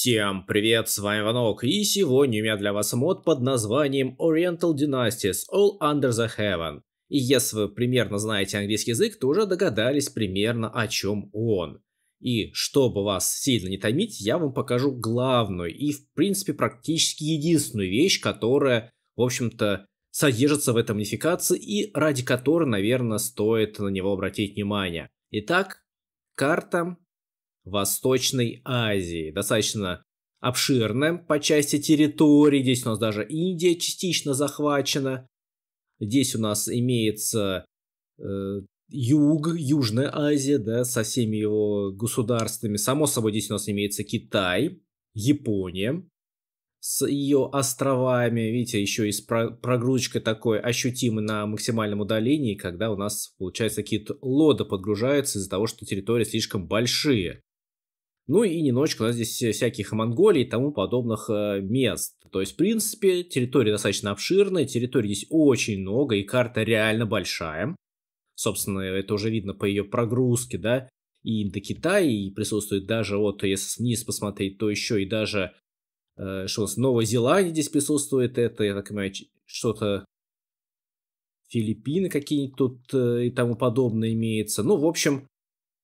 Всем привет, с вами Ванок, и сегодня у меня для вас мод под названием Oriental Dynasties All Under the Heaven. И если вы примерно знаете английский язык, то уже догадались примерно о чем он. И чтобы вас сильно не томить, я вам покажу главную и, в принципе, практически единственную вещь, которая, в общем-то, содержится в этой модификации и ради которой, наверное, стоит на него обратить внимание. Итак, карта Восточной Азии. Достаточно обширным по части территории. Здесь у нас даже Индия частично захвачена. Здесь у нас имеется э, Юг, Южная Азия, да, со всеми его государствами. Само собой, здесь у нас имеется Китай, Япония с ее островами. Видите, еще и с прогрузочкой такой ощутимой на максимальном удалении, когда у нас, получается, какие-то лоды подгружаются из-за того, что территории слишком большие. Ну и немножечко у нас здесь э, всяких Монголий и тому подобных э, мест. То есть, в принципе, территория достаточно обширная, территорий здесь очень много, и карта реально большая. Собственно, это уже видно по ее прогрузке, да, и Индокитай, и присутствует даже, вот, если вниз посмотреть, то еще и даже, э, что у нас, Новая Зеландия здесь присутствует, это, я так понимаю, что-то Филиппины какие-нибудь тут э, и тому подобное имеется. Ну, в общем,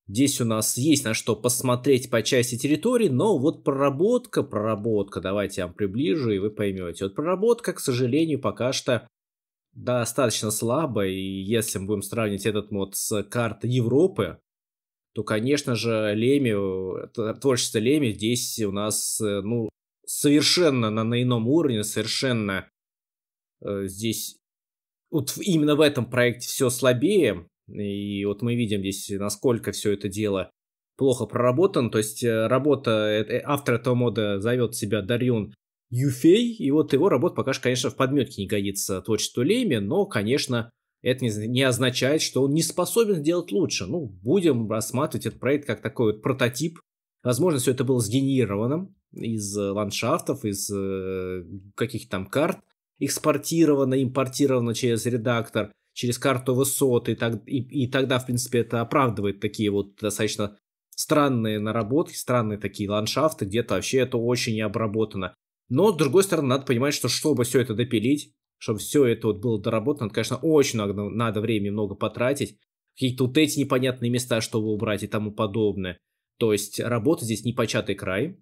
Здесь у нас есть на что посмотреть по части территории, но вот проработка, проработка, давайте я вам приближу, и вы поймете. Вот проработка, к сожалению, пока что достаточно слабая, и если мы будем сравнивать этот мод с картой Европы, то, конечно же, Леми, творчество Леми здесь у нас, э, ну, совершенно на, на ином уровне, совершенно э, здесь, вот именно в этом проекте все слабее, и вот мы видим здесь, насколько все это дело плохо проработано. То есть э, работа э, автора этого мода зовет себя Дарьюн Юфей, и вот его работа пока что, конечно, в подметке не годится творчеству Леми, но, конечно, это не означает, что он не способен сделать лучше. Ну, будем рассматривать этот проект как такой вот прототип. Возможно, все это было сгенерировано из э, ландшафтов, из каких-то там карт, экспортировано, импортировано через редактор – через карту высот, и, так, и, и тогда, в принципе, это оправдывает такие вот достаточно странные наработки, странные такие ландшафты, где-то вообще это очень не обработано. Но, с другой стороны, надо понимать, что чтобы все это допилить, чтобы все это вот было доработано, это, конечно, очень много, надо времени много потратить, какие-то вот эти непонятные места, чтобы убрать и тому подобное. То есть работа здесь непочатый край.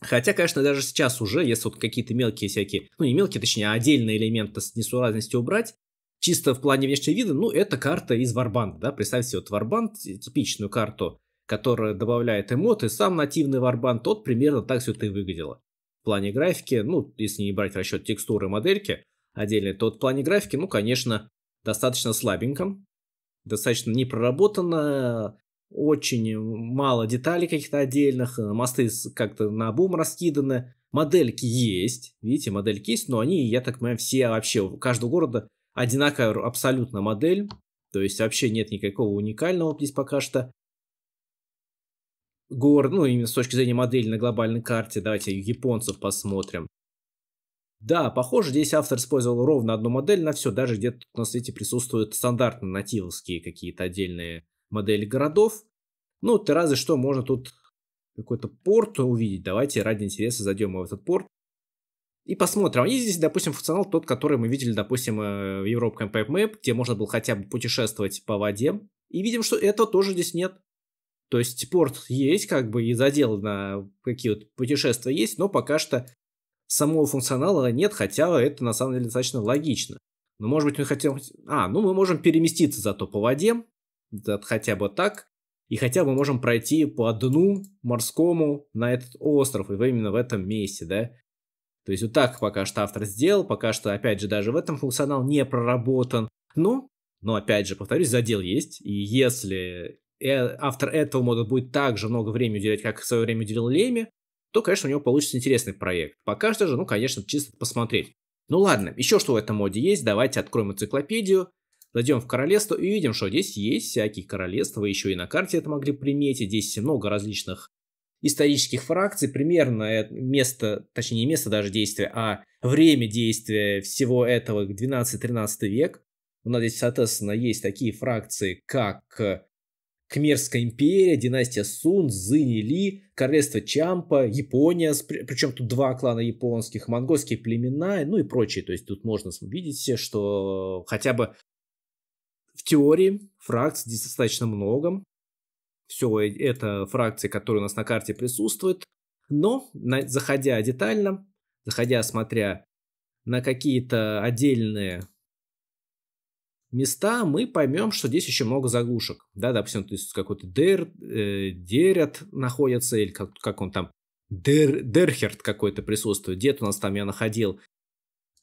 Хотя, конечно, даже сейчас уже, если вот какие-то мелкие всякие, ну не мелкие, точнее, а отдельные элементы с несуразности убрать, Чисто в плане внешнего вида, ну, это карта из Варбанда, да, представьте себе, вот Варбанд, типичную карту, которая добавляет эмоты, сам нативный Варбанд, тот примерно так все это и выглядело. В плане графики, ну, если не брать в расчет текстуры модельки отдельно, то вот в плане графики, ну, конечно, достаточно слабенько, достаточно не проработано, очень мало деталей каких-то отдельных, э, мосты как-то на бум раскиданы, модельки есть, видите, модельки есть, но они, я так понимаю, все вообще, у каждого города одинаковая абсолютно модель, то есть вообще нет никакого уникального здесь пока что. Гор, ну именно с точки зрения модели на глобальной карте, давайте японцев посмотрим. Да, похоже, здесь автор использовал ровно одну модель на все, даже где-то на свете присутствуют стандартно нативовские какие-то отдельные модели городов. Ну, ты разве что можно тут какой-то порт увидеть. Давайте ради интереса зайдем в этот порт и посмотрим. И здесь, допустим, функционал тот, который мы видели, допустим, э, в Europe Compact Map, где можно было хотя бы путешествовать по воде. И видим, что этого тоже здесь нет. То есть порт есть, как бы и задел на какие-то путешествия есть, но пока что самого функционала нет, хотя это на самом деле достаточно логично. Но может быть мы хотим... А, ну мы можем переместиться зато по воде, хотя бы так, и хотя бы можем пройти по дну морскому на этот остров, и именно в этом месте, да. То есть вот так пока что автор сделал, пока что, опять же, даже в этом функционал не проработан. Но, ну, но опять же, повторюсь, задел есть, и если э, автор этого мода будет так же много времени уделять, как в свое время уделил Леми, то, конечно, у него получится интересный проект. Пока что же, ну, конечно, чисто посмотреть. Ну ладно, еще что в этом моде есть, давайте откроем энциклопедию, зайдем в королевство и увидим, что здесь есть всякие королевства, еще и на карте это могли приметить, здесь много различных исторических фракций примерно э, место, точнее не место даже действия, а время действия всего этого 12-13 век. У ну, нас здесь, соответственно, есть такие фракции, как э, Кмерская империя, династия Сун, Цзинь Ли, королевство Чампа, Япония, причем тут два клана японских, монгольские племена, ну и прочее. То есть тут можно увидеть все, что хотя бы в теории фракций здесь достаточно много все это фракции, которые у нас на карте присутствуют. Но, на, заходя детально, заходя, смотря на какие-то отдельные места, мы поймем, что здесь еще много заглушек. Да, допустим, то есть какой-то дер, э, дерет находится, или как, как он там, дер, дерхерт какой-то присутствует. Дед у нас там, я находил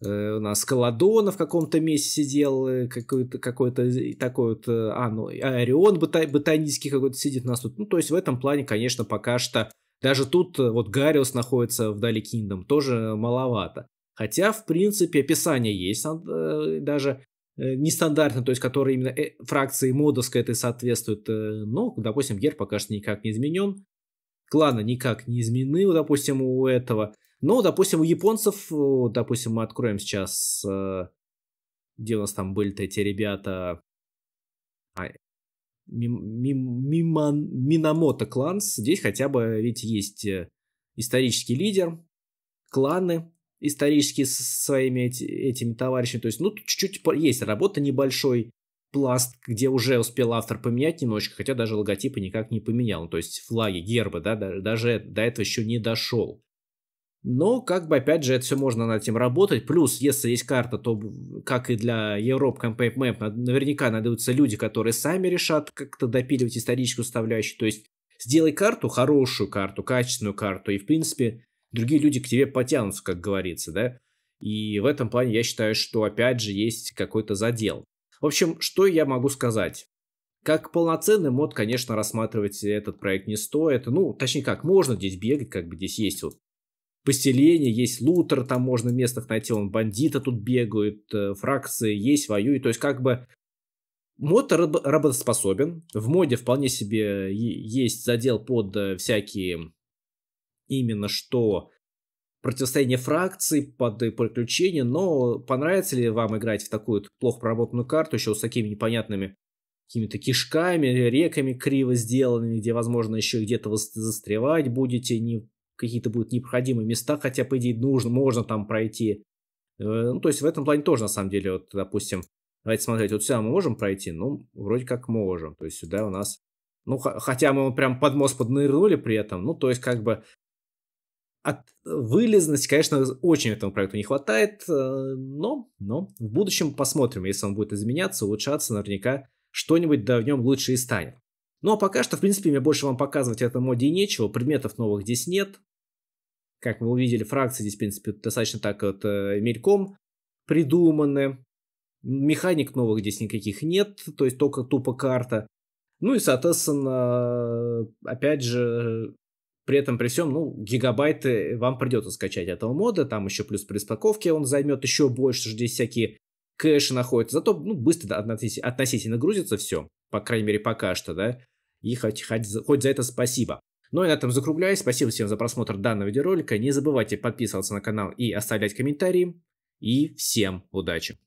Э, у нас Колодона в каком-то месте сидел, э, какой-то какой, -то, какой э, -то, такой вот, а, ну, Орион ботанический какой-то сидит у нас тут. Ну, то есть в этом плане, конечно, пока что даже тут вот Гариус находится вдали Kingdom, тоже маловато. Хотя, в принципе, описание есть даже нестандартно, то есть которые именно фракции модовской этой соответствуют. Но, допустим, герб пока что никак не изменен. Клана никак не изменены, допустим, у этого. Ну, допустим, у японцев, э, допустим, мы откроем сейчас, э, где у нас там были то эти ребята, а, миман, Минамото кланс, здесь хотя бы, ведь есть э, исторический лидер, кланы, исторические со своими эти, этими товарищами. То есть, ну, чуть-чуть есть работа небольшой, пласт, где уже успел автор поменять немножечко, хотя даже логотипы никак не поменял. то есть флаги, гербы, да, даже до этого еще не дошел. Но, как бы, опять же, это все можно над этим работать. Плюс, если есть карта, то, как и для Europe Campaign Map, наверняка найдутся люди, которые сами решат как-то допиливать историческую составляющую. То есть, сделай карту, хорошую карту, качественную карту, и, в принципе, другие люди к тебе потянутся, как говорится, да. И в этом плане я считаю, что, опять же, есть какой-то задел. В общем, что я могу сказать? Как полноценный мод, конечно, рассматривать этот проект не стоит. Ну, точнее как, можно здесь бегать, как бы здесь есть вот поселения, есть лутер, там можно местных найти, он бандита тут бегают, э, фракции есть, воюют. То есть как бы мод работоспособен, в моде вполне себе есть задел под э, всякие именно что противостояние фракций, под приключения, но понравится ли вам играть в такую плохо проработанную карту, еще с такими непонятными какими-то кишками, реками криво сделанными, где, возможно, еще где-то застревать будете, не какие-то будут непроходимые места, хотя, по идее, нужно, можно там пройти. Э, ну, то есть в этом плане тоже, на самом деле, вот, допустим, давайте смотреть, вот сюда мы можем пройти? Ну, вроде как можем. То есть сюда у нас... Ну, хотя мы прям под мост поднырнули при этом. Ну, то есть как бы от вылезности, конечно, очень этому проекту не хватает, э, но, но в будущем посмотрим, если он будет изменяться, улучшаться, наверняка что-нибудь да в нем лучше и станет. Ну а пока что, в принципе, мне больше вам показывать это моде и нечего. Предметов новых здесь нет. Как вы увидели, фракции здесь, в принципе, достаточно так вот э, мельком придуманы. Механик новых здесь никаких нет, то есть только тупо карта. Ну и, соответственно, опять же, при этом, при всем, ну, гигабайты вам придется скачать этого мода, там еще плюс при распаковке он займет еще больше, здесь всякие кэши находятся, зато, ну, быстро относительно грузится все, по крайней мере, пока что, да и хоть, хоть, хоть за это спасибо. Ну и на этом закругляюсь. Спасибо всем за просмотр данного видеоролика. Не забывайте подписываться на канал и оставлять комментарии. И всем удачи!